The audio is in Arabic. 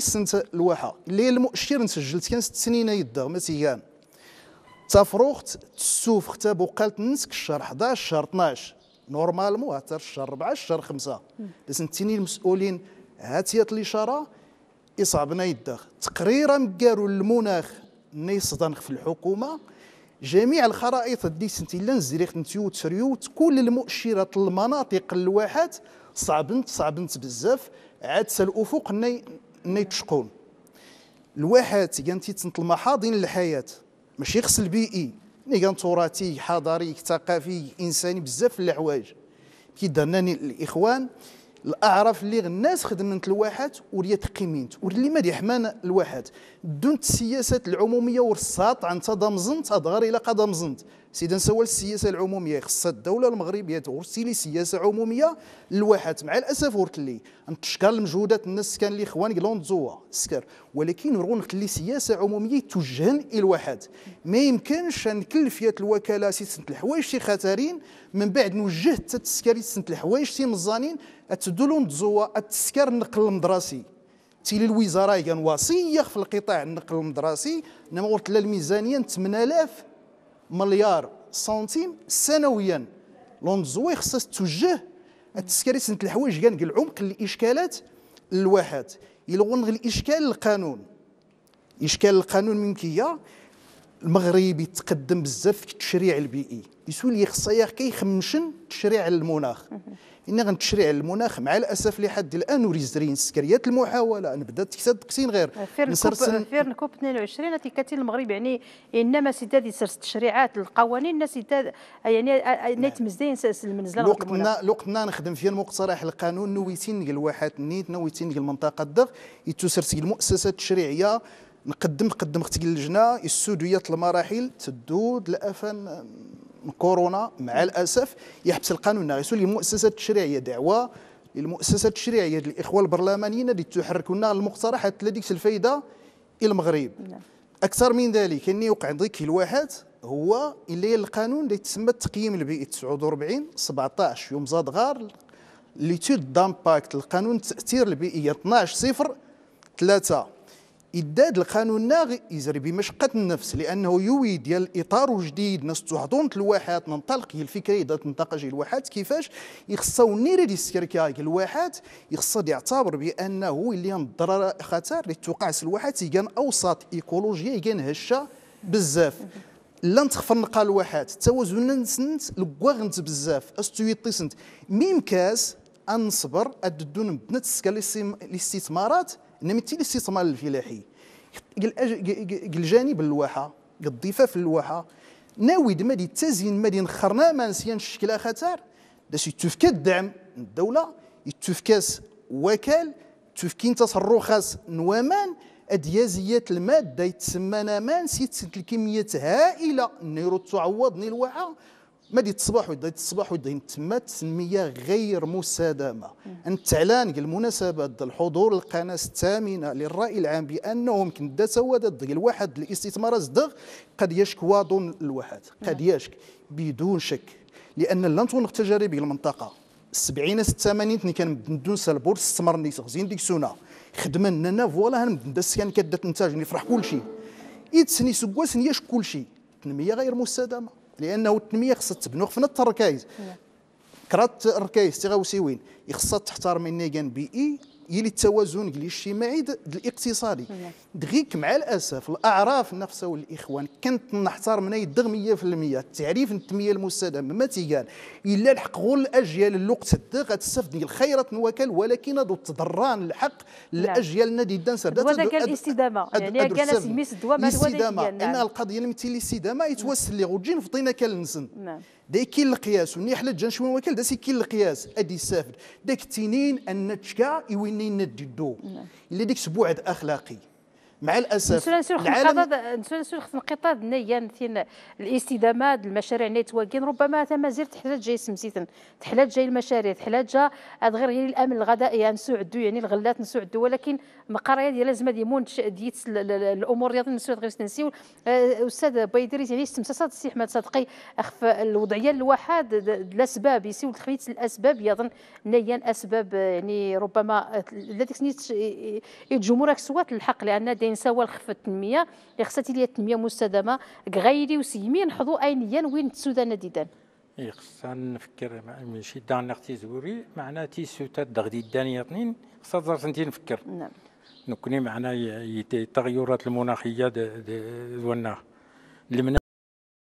سنت الواحه اللي المؤشر نسجلت كان ست سنين يدا متيان تفروخت تسوف ختاب وقالت نسك الشهر 11 الشهر 12 نورمالمون حتى الشهر 4 الشهر 5 سنتين المسؤولين هاتيات الاشاره يصعبنا يدا تقريرا قالوا المناخ نيصدنخ في الحكومه جميع الخرائط اللي سنتي لا نزريخ نتيوت كل المؤشرات المناطق الواحات صعبنت صعبنت بزاف عاد الافق نيتشقون الواحات كان تيتنط المحاضن للحياه ماشي خص البيئي مي كان تراثي حضاري ثقافي انساني بزاف الحوايج كي كيدهنا الاخوان الاعراف اللي الناس خدمت الواحات وريا تقيمينت واللي ما يحمان الواحات دون السياسات العموميه ورصات عن تضامزنت ادغار الى زنت سيدا سوا السياسه العموميه خص الدوله المغربيه تغرسي لي سياسه عموميه للواحات مع الاسف ورتلي نتشكر المجهودات الناس كان لي خوان لوندزوا سكر ولكن رغون خلي سياسه عموميه توجهن الواحات ما يمكنش نكلفيات الوكاله سي سنت الحوايج شي خاترين من بعد نوجه تتسكر سنت الحوايج شي مزانين اتدو لوندزوا التسكر النقل المدرسي تيلي الوزاره كان وصيه في القطاع النقل المدرسي انما ورتلا الميزانيه 8000 مليار سنتيم سنويا لوند زوي خصها توجه التسكري سنت الحوايج كان العمق الاشكالات الواحد يلغون الاشكال القانون اشكال القانون من ممكن المغرب يتقدم بزاف في التشريع البيئي يسولي خصايا كيخمشن تشريع المناخ إن غنتشريع المناخ مع الاسف لحد الان وريزرين سكريات المحاوله نبدا تكسد كسين غير آه، فير نسرسن فير الكوب 22 التي المغرب يعني انما سداد يسرس التشريعات القوانين الناس سداد آه، يعني آه، نعم. نيت مزدين المنزله لوقتنا لوقتنا نخدم فيها المقترح القانون نويتين الواحات نيت نويتين المنطقه الضغ يتسرس المؤسسه التشريعيه نقدم قدم اختي اللجنه السوديه المراحل تدود لافن كورونا مع الاسف يحبس القانون ناقص للمؤسسات التشريعيه دعوه للمؤسسات التشريعيه للاخوه البرلمانيين اللي لنا المقترحات لديك الفائده المغرب نعم. اكثر من ذلك اني وقع ذيك الواحد هو اللي القانون اللي تسمى التقييم البيئي 49 17 يوم زاد غار ليتود دامباكت القانون التاثير البيئي 12 0 3 إداد القانون الناغي يزري بمشقة النفس لأنه يوي ديال الإطار الجديد ناس تهضون الواحات ننطلق الفكرة إذا تنتقج الواحات كيفاش يخصو نيري دي السكركاي الواحات يخصد يعتبر بأنه اللي الضرر خطر اللي توقع الواحات يكان أوسط إيكولوجيا يكان هشة بزاف لن تخفر نقا الواحات توازن نسنت لكواغنت بزاف استويطي سنت كاس أن نصبر أددون بنت الاستثمارات انما تي الاستثمار الفلاحي الجانب اللواحه الضفاف اللواحه دي مادي التزيين مادي نخرنا ما نسيان الشكل خطر باش يتوفك الدعم الدوله يتفكاس وكال تفكين تصرخاس نوامان اديازيات الماده يتسمى نامان سيت الكميات هائله نيرو تعوضني الواحه ما دي الصباح ودي الصباح ودي تما تسميه غير مسادمه ان تعلن المناسبه الحضور القناه الثامنه للراي العام بانه يمكن سواد الواحد الاستثمار صدغ قد يشك واضن الواحد قد نعم. يشك بدون شك لان لن تكون تجارب المنطقه 70 80 تني كان بدون سالبور استثمر نيس غزين ديك سونا خدمه لنا فوالا هنبدا كان كدت تنتاج نفرح كلشي إتسني سكواس نياش شيء تنميه غير مستدامه لانه التنميه خصها تبنو في الركايز نعم. كرات الركايز وين خصها تحترم النيجان اي يلي التوازن الاجتماعي الاقتصادي نعم. دغيك مع الاسف الاعراف نفسها والاخوان كانت من يدغ 100% التعريف التنميه المستدامه ما تيقال الا غول الاجيال الوقت الدغ تستفد الخيرات نوكل ولكن ضد تضران الحق نعم. لاجيالنا ديدان سردا وذاك الاستدامه يعني كان سميس الدواء ما الاستدامه ان القضيه مثل الاستدامه يتوسل لي غوجين طينا كالنسن نعم دا كاين القياس وني حل جان شوين وكال دا سي كاين القياس ادي السافد داك التنين ان تشكا يوينين ندي الدو نعم. الا ديك سبوعد اخلاقي مع الاسف العالم نسول انقطاع نيان ثين الاستدامه المشاريع اللي واكين ربما مازال تحلات جاي سمسيتن تحلات جاي المشاريع تحلات جا غير يعني الامن الغذائي يعني عدو يعني الغلات عدو ولكن مقريه ديال لازم ديمون ديت الامور رياضيه نسو غير نسيو الاستاذ آه، بيدريز يعني صاد السي احمد صدقي اخف الوضعيه الواحد الاسباب يسيو تخفيت الاسباب يظن نيان اسباب يعني ربما الذي راك سوات الحق لان ينساو الخفه التنميه اللي خصها تلي التنميه مستدامه كغيري وسيمي نحضو اينيا وين السودان ديدان اي خصنا نفكر ماشي دان اختي زوري معناها تي سوتا دغدي الدانيه اثنين خصها تزر زرتنتي نفكر نعم نكوني معناها التغيرات المناخيه دوالنا ديالنا